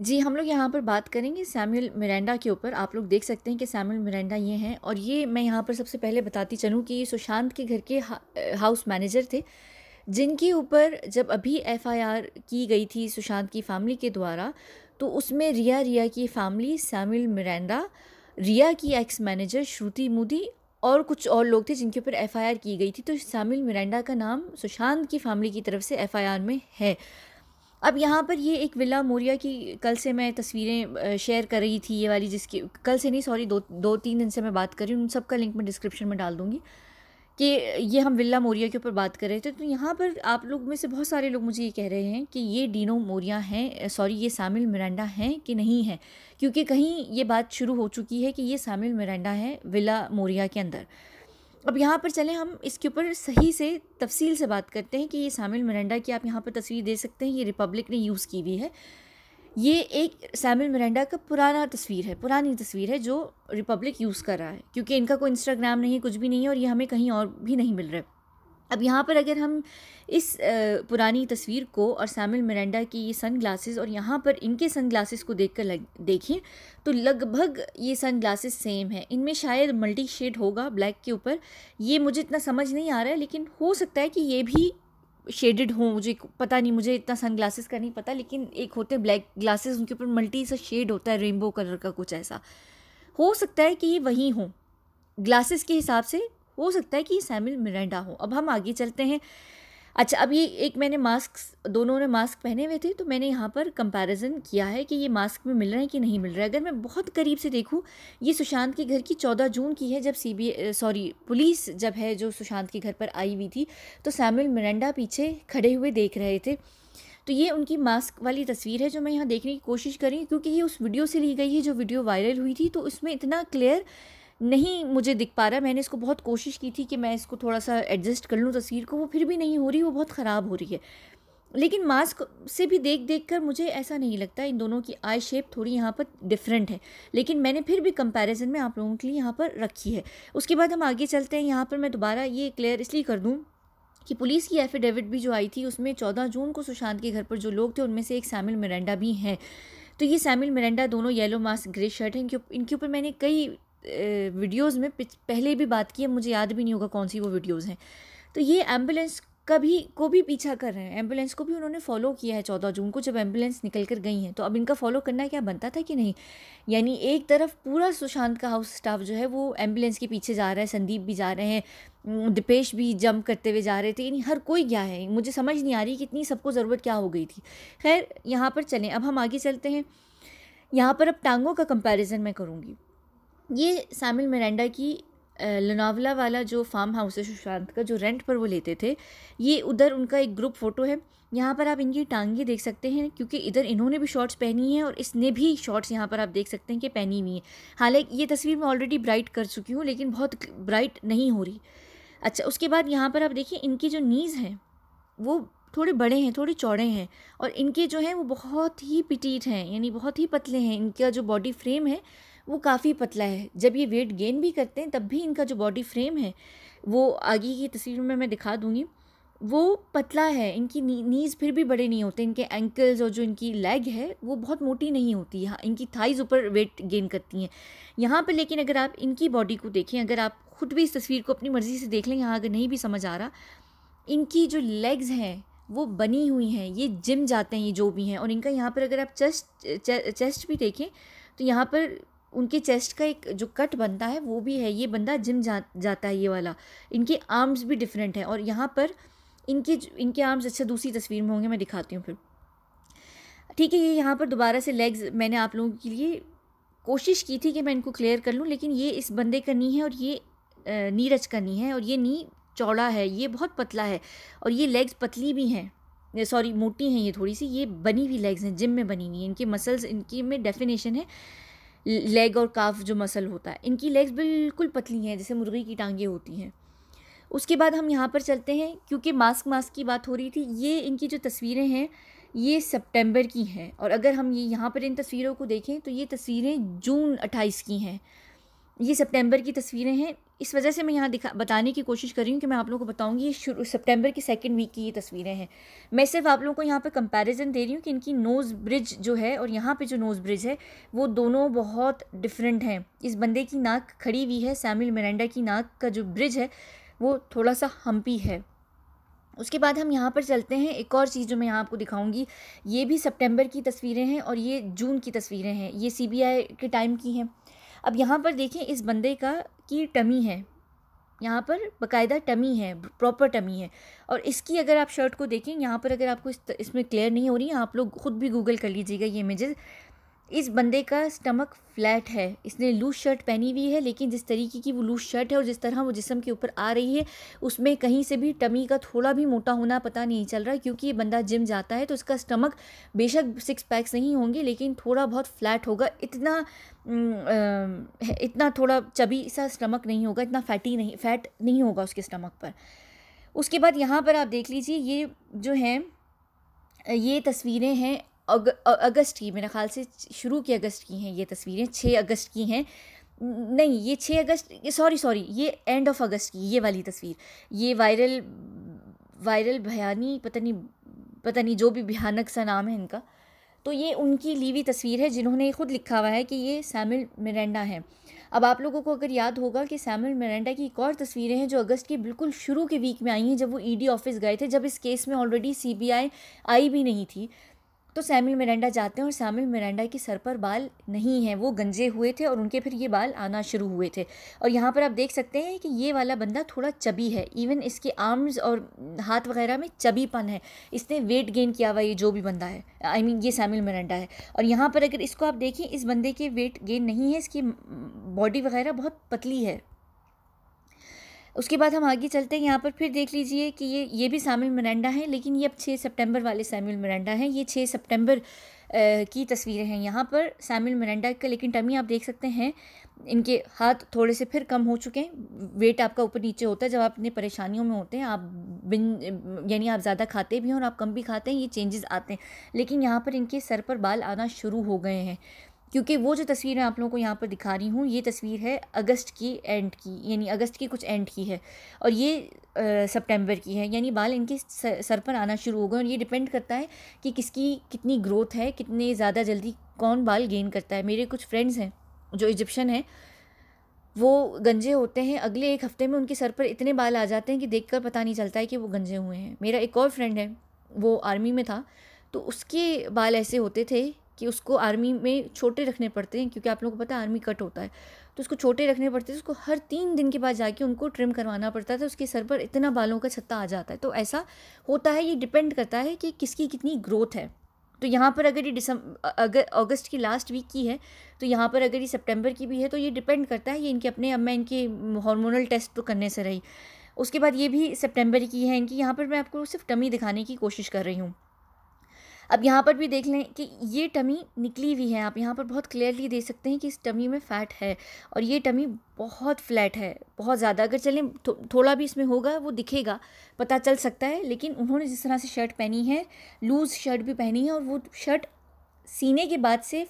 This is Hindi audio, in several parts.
जी हम लोग यहाँ पर बात करेंगे सैमुअल मिरांडा के ऊपर आप लोग देख सकते हैं कि सैमुअल मिरांडा ये हैं और ये मैं यहाँ पर सबसे पहले बताती चलूँ कि ये सुशांत के घर के हा, हाउस मैनेजर थे जिनके ऊपर जब अभी एफआईआर की गई थी सुशांत की फैमिली के द्वारा तो उसमें रिया रिया की फैमिली सैमुअल मिरांडा रिया की एक्स मैनेजर श्रुति मोदी और कुछ और लोग थे जिनके ऊपर एफ़ की गई थी तो सैमुअल मिरांडा का नाम सुशांत की फैमिली की तरफ से एफ़ में है अब यहाँ पर ये एक विला मोरिया की कल से मैं तस्वीरें शेयर कर रही थी ये वाली जिसकी कल से नहीं सॉरी दो दो तीन दिन से मैं बात कर रही हूँ उन सब का लिंक मैं डिस्क्रिप्शन में डाल दूँगी कि ये हम विला मोरिया के ऊपर बात कर रहे थे तो यहाँ पर आप लोग में से बहुत सारे लोग मुझे ये कह रहे हैं कि ये डीनो मोरिया हैं सॉरी ये सामिल मिरांडा हैं कि नहीं है क्योंकि कहीं ये बात शुरू हो चुकी है कि ये सामिल मिरांडा है विला मोरिया के अंदर अब यहाँ पर चलें हम इसके ऊपर सही से तफसील से बात करते हैं कि ये सामिल मरेंडा की आप यहाँ पर तस्वीर दे सकते हैं ये रिपब्लिक ने यूज़ की हुई है ये एक सैमिल मरेंडा का पुराना तस्वीर है पुरानी तस्वीर है जो रिपब्लिक यूज़ कर रहा है क्योंकि इनका कोई इंस्टाग्राम नहीं है कुछ भी नहीं है और ये हमें कहीं और भी नहीं मिल रहा है अब यहाँ पर अगर हम इस पुरानी तस्वीर को और सैमुअल मिरेंडा की ये सन ग्लासेस और यहाँ पर इनके सन ग्लासेस को देख कर लग देखें तो लगभग ये सन ग्लासेस सेम है इनमें शायद मल्टी शेड होगा ब्लैक के ऊपर ये मुझे इतना समझ नहीं आ रहा है लेकिन हो सकता है कि ये भी शेडेड हो मुझे पता नहीं मुझे इतना सन ग्लासेस का नहीं पता लेकिन एक होते हैं ब्लैक ग्लासेस उनके ऊपर मल्टी सा शेड होता है रेनबो कलर का कुछ ऐसा हो सकता है कि ये वही हों ग्लासेस के हिसाब से हो सकता है कि सैमिल मिरेंडा हो अब हम आगे चलते हैं अच्छा अब ये एक मैंने मास्क दोनों ने मास्क पहने हुए थे तो मैंने यहाँ पर कंपैरिजन किया है कि ये मास्क में मिल रहा है कि नहीं मिल रहा है अगर मैं बहुत करीब से देखूँ ये सुशांत के घर की चौदह जून की है जब सी सॉरी पुलिस जब है जो सुशांत के घर पर आई हुई थी तो सैमुअल मिरेंडा पीछे खड़े हुए देख रहे थे तो ये उनकी मास्क वाली तस्वीर है जो मैं यहाँ देखने की कोशिश करी क्योंकि ये उस वीडियो से ली गई है जो वीडियो वायरल हुई थी तो उसमें इतना क्लियर नहीं मुझे दिख पा रहा मैंने इसको बहुत कोशिश की थी कि मैं इसको थोड़ा सा एडजस्ट कर लूँ तस्वीर को वो फिर भी नहीं हो रही वो बहुत ख़राब हो रही है लेकिन मास्क से भी देख देख कर मुझे ऐसा नहीं लगता इन दोनों की आई शेप थोड़ी यहाँ पर डिफरेंट है लेकिन मैंने फिर भी कंपैरिजन में आप लोगों के लिए यहाँ पर रखी है उसके बाद हम आगे चलते हैं यहाँ पर मैं दोबारा ये क्लियर इसलिए कर दूँ कि पुलिस की एफिडेविट भी जो आई थी उसमें चौदह जून को सुशांत के घर पर जो लोग थे उनमें से एक सैमिल मरेंडा भी हैं तो ये सैमिल मरेंडा दोनों येलो मास्क ग्रे शर्ट हैं इनके ऊपर मैंने कई वीडियोस में पहले भी बात की है मुझे याद भी नहीं होगा कौन सी वो वीडियोस हैं तो ये एम्बुलेंस का भी को भी पीछा कर रहे हैं एम्बुलेंस को भी उन्होंने फॉलो किया है चौदह जून को जब एम्बुलेंस निकल कर गई हैं तो अब इनका फॉलो करना क्या बनता था कि नहीं यानी एक तरफ पूरा सुशांत का हाउस स्टाफ जो है वो एम्बुलेंस के पीछे जा रहा है संदीप भी जा रहे हैं दिपेश भी जंप करते हुए जा रहे थे यानी हर कोई गया है मुझे समझ नहीं आ रही कि इतनी सबको ज़रूरत क्या हो गई थी खैर यहाँ पर चलें अब हम आगे चलते हैं यहाँ पर अब टांगों का कंपैरिजन मैं करूँगी ये सैमिल मरेंडा की लनावला वाला जो फार्म हाउस है सुशांत का जो रेंट पर वो लेते थे ये उधर उनका एक ग्रुप फ़ोटो है यहाँ पर आप इनकी टांगे देख सकते हैं क्योंकि इधर इन्होंने भी शॉर्ट्स पहनी है और इसने भी शॉर्ट्स यहाँ पर आप देख सकते हैं कि पहनी हुई है हालांकि ये तस्वीर मैं ऑलरेडी ब्राइट कर चुकी हूँ लेकिन बहुत ब्राइट नहीं हो रही अच्छा उसके बाद यहाँ पर आप देखिए इनकी जो नीज़ हैं वो थोड़े बड़े हैं थोड़े चौड़े हैं और इनके जो हैं वो बहुत ही पिटीट हैं यानी बहुत ही पतले हैं इनका जो बॉडी फ्रेम है वो काफ़ी पतला है जब ये वेट गेन भी करते हैं तब भी इनका जो बॉडी फ्रेम है वो आगे की तस्वीर में मैं दिखा दूँगी वो पतला है इनकी नी, नीज़ फिर भी बड़े नहीं होते इनके एंकल्स और जो इनकी लेग है वो बहुत मोटी नहीं होती यहाँ इनकी थाइज़ ऊपर वेट गेन करती हैं यहाँ पर लेकिन अगर आप इनकी बॉडी को देखें अगर आप खुद भी इस तस्वीर को अपनी मर्ज़ी से देख लें यहाँ अगर नहीं भी समझ आ रहा इनकी जो लेग्स हैं वो बनी हुई हैं ये जिम जाते हैं ये जो भी हैं और इनका यहाँ पर अगर आप चेस्ट चेस्ट भी देखें तो यहाँ पर उनके चेस्ट का एक जो कट बनता है वो भी है ये बंदा जिम जा जाता है ये वाला इनके आर्म्स भी डिफरेंट हैं और यहाँ पर इनके इनके आर्म्स अच्छा दूसरी तस्वीर में होंगे मैं दिखाती हूँ फिर ठीक है ये यहाँ पर दोबारा से लेग्स मैंने आप लोगों के लिए कोशिश की थी कि मैं इनको क्लियर कर लूँ लेकिन ये इस बंदे का नी है और ये नीरज का नी है और ये नी चौड़ा है ये बहुत पतला है और ये लेग्स पतली भी हैं सॉरी मोटी हैं ये थोड़ी सी ये बनी हुई लेग्स हैं जिम में बनी हुई हैं इनके मसल्स इनकी में डेफिनेशन है लेग और काफ जो मसल होता है इनकी लेग्स बिल्कुल पतली हैं जैसे मुर्गी की टांगें होती हैं उसके बाद हम यहाँ पर चलते हैं क्योंकि मास्क मास्क की बात हो रही थी ये इनकी जो तस्वीरें हैं ये सितंबर की हैं और अगर हम ये यहाँ पर इन तस्वीरों को देखें तो ये तस्वीरें जून अट्ठाईस की हैं ये सितंबर की तस्वीरें हैं इस वजह से मैं यहाँ दिखा बताने की कोशिश कर रही हूँ कि मैं आप लोगों को बताऊँगी ये शुरू सितंबर की सेकंड वीक की ये तस्वीरें हैं मैं सिर्फ आप लोगों को यहाँ पर कंपैरिजन दे रही हूँ कि इनकी नोज़ ब्रिज जो है और यहाँ पे जो नोज़ ब्रिज है वो दोनों बहुत डिफरेंट हैं इस बंदे की नाक खड़ी हुई है सैमिल मरेंडा की नाक का जो ब्रिज है वो थोड़ा सा हम्पी है उसके बाद हम यहाँ पर चलते हैं एक और चीज़ जो मैं यहाँ आपको दिखाऊंगी ये भी सितंबर की तस्वीरें हैं और ये जून की तस्वीरें हैं ये सीबीआई के टाइम की हैं अब यहाँ पर देखें इस बंदे का कि टमी है यहाँ पर बकायदा टमी है प्रॉपर टमी है और इसकी अगर आप शर्ट को देखें यहाँ पर अगर आपको इस, इसमें क्लियर नहीं हो रही है आप लोग ख़ुद भी गूगल कर लीजिएगा ये इमेजेस इस बंदे का स्टमक फ्लैट है इसने लूज शर्ट पहनी हुई है लेकिन जिस तरीके की वो लूज शर्ट है और जिस तरह वो जिसम के ऊपर आ रही है उसमें कहीं से भी टमी का थोड़ा भी मोटा होना पता नहीं चल रहा क्योंकि ये बंदा जिम जाता है तो उसका स्टमक बेशक सिक्स पैक्स नहीं होंगे लेकिन थोड़ा बहुत फ्लैट होगा इतना इतना थोड़ा चबी सा स्टमक नहीं होगा इतना फैटी नहीं फैट नहीं होगा उसके स्टमक पर उसके बाद यहाँ पर आप देख लीजिए ये जो हैं ये तस्वीरें हैं अग, अगस्त की मेरे ख्याल से शुरू की अगस्त की हैं ये तस्वीरें छः अगस्त की हैं नहीं ये छः अगस्त सॉरी सॉरी ये एंड ऑफ अगस्त की ये वाली तस्वीर ये वायरल वायरल भयानी पता नहीं पता नहीं जो भी भयानक सा नाम है इनका तो ये उनकी लीवी तस्वीर है जिन्होंने खुद लिखा हुआ है कि ये सैमिल मिरेंडा है अब आप लोगों को अगर याद होगा कि सैमुअल मिरेंडा की एक और तस्वीरें हैं जो अगस्त के बिल्कुल शुरू के वीक में आई हैं जब वो ईडी e ऑफिस गए थे जब इस केस में ऑलरेडी सीबीआई आई भी नहीं थी तो सैमिल मिरेंडा जाते हैं और सैमिल मिरेंडा के सर पर बाल नहीं हैं वो गंजे हुए थे और उनके फिर ये बाल आना शुरू हुए थे और यहाँ पर आप देख सकते हैं कि ये वाला बंदा थोड़ा चबी है इवन इसके आर्म्स और हाथ वगैरह में चबीपन है इसने वेट गेन किया हुआ ये जो भी बंदा है आई I मीन mean, ये सैमिल मिरेंडा है और यहाँ पर अगर इसको आप देखें इस बंदे के वेट गेन नहीं है इसकी बॉडी वगैरह बहुत पतली है उसके बाद हम आगे चलते हैं यहाँ पर फिर देख लीजिए कि ये ये भी सामिल मरेंडा हैं लेकिन ये अब छः सितंबर वाले सामिल मरेंडा हैं ये छः सितंबर की तस्वीरें हैं यहाँ पर सामिल मरेंडा का लेकिन टमी आप देख सकते हैं इनके हाथ थोड़े से फिर कम हो चुके हैं वेट आपका ऊपर नीचे होता है जब आप अपनी परेशानियों में होते हैं आप बिन यानी आप ज़्यादा खाते भी हैं और आप कम भी खाते हैं ये चेंजेस आते हैं लेकिन यहाँ पर इनके सर पर बाल आना शुरू हो गए हैं क्योंकि वो जो तस्वीर मैं आप लोगों को यहाँ पर दिखा रही हूँ ये तस्वीर है अगस्त की एंड की यानी अगस्त की कुछ एंड की है और ये सितंबर की है यानी बाल इनके सर पर आना शुरू हो गए और ये डिपेंड करता है कि किसकी कितनी ग्रोथ है कितने ज़्यादा जल्दी कौन बाल गेन करता है मेरे कुछ फ्रेंड्स हैं जो इजिप्शन हैं वो गंजे होते हैं अगले एक हफ्ते में उनके सर पर इतने बाल आ जाते हैं कि देख पता नहीं चलता है कि वो गंजे हुए हैं मेरा एक और फ्रेंड है वो आर्मी में था तो उसके बाल ऐसे होते थे कि उसको आर्मी में छोटे रखने पड़ते हैं क्योंकि आप लोगों को पता है आर्मी कट होता है तो उसको छोटे रखने पड़ते थे उसको हर तीन दिन के बाद जाके उनको ट्रिम करवाना पड़ता था उसके सर पर इतना बालों का छत्ता आ जाता है तो ऐसा होता है ये डिपेंड करता है कि किसकी कितनी ग्रोथ है तो यहाँ पर अगर ये दिसंबर अगर अगस्त की लास्ट वीक की है तो यहाँ पर अगर ये सितंबर की भी है तो ये डिपेंड करता है ये इनके अपने अब मैं इनके हार्मोनल टेस्ट तो करने से रही उसके बाद ये भी सितंबर की है इनकी यहाँ पर मैं आपको सिर्फ टमी दिखाने की कोशिश कर रही हूँ अब यहाँ पर भी देख लें कि ये टमी निकली हुई है आप यहाँ पर बहुत क्लियरली देख सकते हैं कि इस टमी में फ़ैट है और ये टमी बहुत फ्लैट है बहुत ज़्यादा अगर चलें थो, थोड़ा भी इसमें होगा वो दिखेगा पता चल सकता है लेकिन उन्होंने जिस तरह से शर्ट पहनी है लूज़ शर्ट भी पहनी है और वो शर्ट सीने के बाद से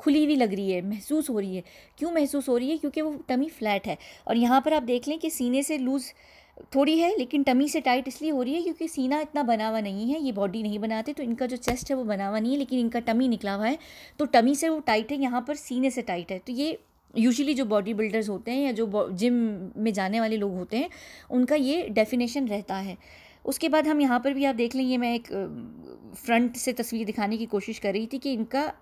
खुली हुई लग रही है महसूस हो रही है क्यों महसूस हो रही है क्योंकि वो टमी फ्लैट है और यहाँ पर आप देख लें कि सीने से लूज़ थोड़ी है लेकिन टमी से टाइट इसलिए हो रही है क्योंकि सीना इतना बना हुआ नहीं है ये बॉडी नहीं बनाते तो इनका जो चेस्ट है वो बना हुआ नहीं है लेकिन इनका टमी निकला हुआ है तो टमी से वो टाइट है यहाँ पर सीने से टाइट है तो ये यूजुअली जो बॉडी बिल्डर्स होते हैं या जो जिम में जाने वाले लोग होते हैं उनका ये डेफिनेशन रहता है उसके बाद हम यहाँ पर भी आप देख लेंगे मैं एक फ्रंट से तस्वीर दिखाने की कोशिश कर रही थी कि इनका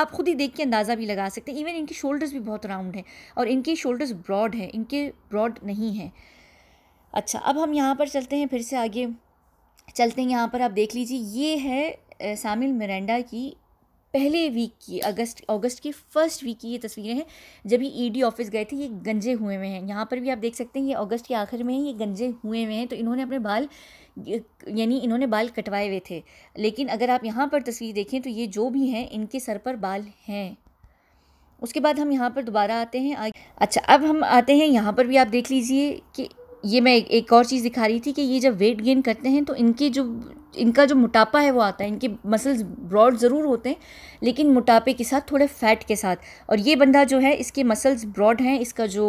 आप खुद ही देख के अंदाज़ा भी लगा सकते हैं इवन इनके शोल्डर्स भी बहुत राउंड हैं और इनके शोल्डर्स ब्रॉड हैं इनके ब्रॉड नहीं हैं अच्छा अब हम यहाँ पर चलते हैं फिर से आगे चलते हैं यहाँ पर आप देख लीजिए ये है सामिल मिरेंडा की पहले वीक की अगस्त अगस्त की फ़र्स्ट वीक की ये तस्वीरें हैं जब ये ईडी e ऑफिस गए थे ये गंजे हुए हुए हैं यहाँ पर भी आप देख सकते हैं ये अगस्त के आखिर में ये गंजे हुए हुए हैं तो इन्होंने अपने बाल यानी इन्होंने बाल कटवाए हुए थे लेकिन अगर आप यहाँ पर तस्वीर देखें तो ये जो भी हैं इनके सर पर बाल हैं उसके बाद हम यहाँ पर दोबारा आते हैं अच्छा अब हम आते हैं यहाँ पर भी आप देख लीजिए कि ये मैं एक और चीज़ दिखा रही थी कि ये जब वेट गेन करते हैं तो इनके जो इनका जो मोटापा है वो आता है इनके मसल्स ब्रॉड ज़रूर होते हैं लेकिन मोटापे के साथ थोड़े फैट के साथ और ये बंदा जो है इसके मसल्स ब्रॉड हैं इसका जो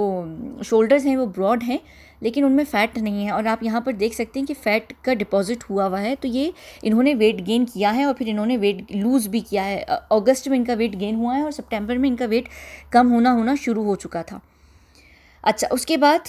शोल्डर्स हैं वो ब्रॉड हैं लेकिन उनमें फ़ैट नहीं है और आप यहाँ पर देख सकते हैं कि फ़ैट का डिपॉजिट हुआ हुआ है तो ये इन्होंने वेट गेन किया है और फिर इन्होंने वेट लूज़ भी किया है अगस्त में इनका वेट गेन हुआ है और सितंबर में इनका वेट कम होना होना शुरू हो चुका था अच्छा उसके बाद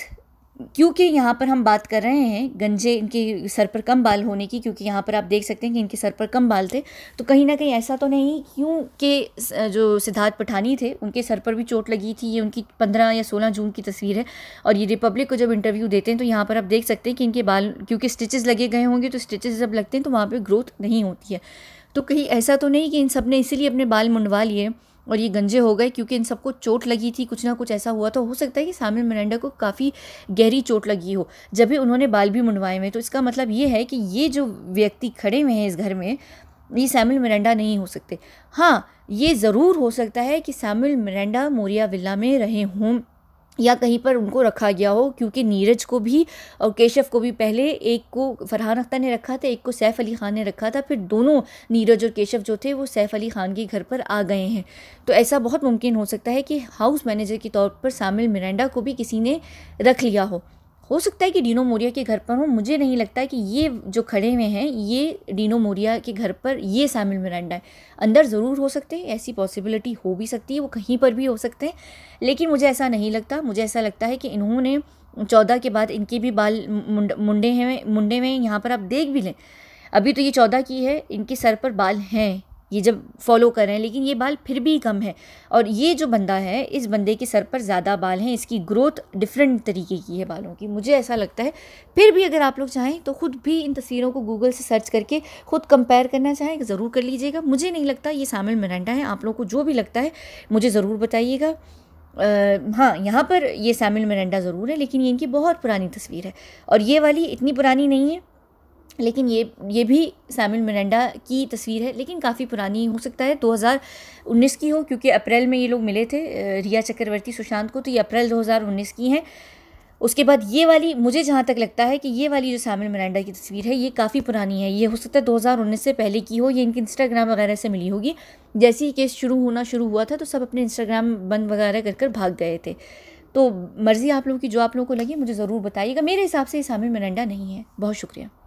क्योंकि यहाँ पर हम बात कर रहे हैं गंजे इनके सर पर कम बाल होने की क्योंकि यहाँ पर आप देख सकते हैं कि इनके सर पर कम बाल थे तो कहीं ना कहीं ऐसा तो नहीं क्यों के जो सिद्धार्थ पठानी थे उनके सर पर भी चोट लगी थी ये उनकी पंद्रह या सोलह जून की तस्वीर है और ये रिपब्लिक को जब इंटरव्यू देते हैं तो यहाँ पर आप देख सकते हैं कि इनके बाल क्योंकि स्टिचेज़ लगे गए होंगे तो स्टिचेज़ जब लगते हैं तो वहाँ पर ग्रोथ नहीं होती है तो कहीं ऐसा तो नहीं कि इन सब ने इसीलिए अपने बाल मुंडवा लिए और ये गंजे हो गए क्योंकि इन सबको चोट लगी थी कुछ ना कुछ ऐसा हुआ तो हो सकता है कि सामिल मिरांडा को काफ़ी गहरी चोट लगी हो जब भी उन्होंने बाल भी मुंडवाए हुए तो इसका मतलब ये है कि ये जो व्यक्ति खड़े हुए हैं इस घर में ये सैमिल मिरांडा नहीं हो सकते हाँ ये ज़रूर हो सकता है कि सैमिल मिरांडा मोरिया विला में रहे हों या कहीं पर उनको रखा गया हो क्योंकि नीरज को भी और केशव को भी पहले एक को फरहान अख्तर ने रखा था एक को सैफ अली ख़ान ने रखा था फिर दोनों नीरज और केशव जो थे वो सैफ अली ख़ान के घर पर आ गए हैं तो ऐसा बहुत मुमकिन हो सकता है कि हाउस मैनेजर के तौर पर शामिल मिरांडा को भी किसी ने रख लिया हो हो सकता है कि डीनो मोरिया के घर पर हो मुझे नहीं लगता कि ये जो खड़े हुए हैं ये डीनो मोरिया के घर पर ये सैमिल मिरांडा है अंदर ज़रूर हो सकते हैं ऐसी पॉसिबिलिटी हो भी सकती है वो कहीं पर भी हो सकते हैं लेकिन मुझे ऐसा नहीं लगता मुझे ऐसा लगता है कि इन्होंने चौदह के बाद इनके भी बाल मुंडे हैं मुंडे में यहाँ पर आप देख भी लें अभी तो ये चौदह की है इनके सर पर बाल हैं ये जब फॉलो कर रहे हैं लेकिन ये बाल फिर भी कम है और ये जो बंदा है इस बंदे के सर पर ज़्यादा बाल हैं इसकी ग्रोथ डिफरेंट तरीके की है बालों की मुझे ऐसा लगता है फिर भी अगर आप लोग चाहें तो ख़ुद भी इन तस्वीरों को गूगल से सर्च करके ख़ुद कंपेयर करना चाहें ज़रूर कर लीजिएगा मुझे नहीं लगता ये सामिल मरेंडा है आप लोग को जो भी लगता है मुझे ज़रूर बताइएगा Uh, हाँ यहाँ पर ये सैमिल मरेंडा ज़रूर है लेकिन ये इनकी बहुत पुरानी तस्वीर है और ये वाली इतनी पुरानी नहीं है लेकिन ये ये भी सैमिल मिरेंडा की तस्वीर है लेकिन काफ़ी पुरानी हो सकता है 2019 की हो क्योंकि अप्रैल में ये लोग मिले थे रिया चक्रवर्ती सुशांत को तो ये अप्रैल 2019 की हैं उसके बाद ये वाली मुझे जहाँ तक लगता है कि ये वाली जो सैमिल मिरेंडा की तस्वीर है ये काफ़ी पुरानी है ये हो सकता है 2019 से पहले की हो ये इनके इंस्टाग्राम वगैरह से मिली होगी जैसे ही केस शुरू होना शुरू हुआ था तो सब अपने इंस्टाग्राम बंद वगैरह कर कर भाग गए थे तो मर्ज़ी आप लोगों की जो आप लोगों को लगी मुझे ज़रूर बताइएगा मेरे हिसाब से ये सामिल मिरेंडा नहीं है बहुत शुक्रिया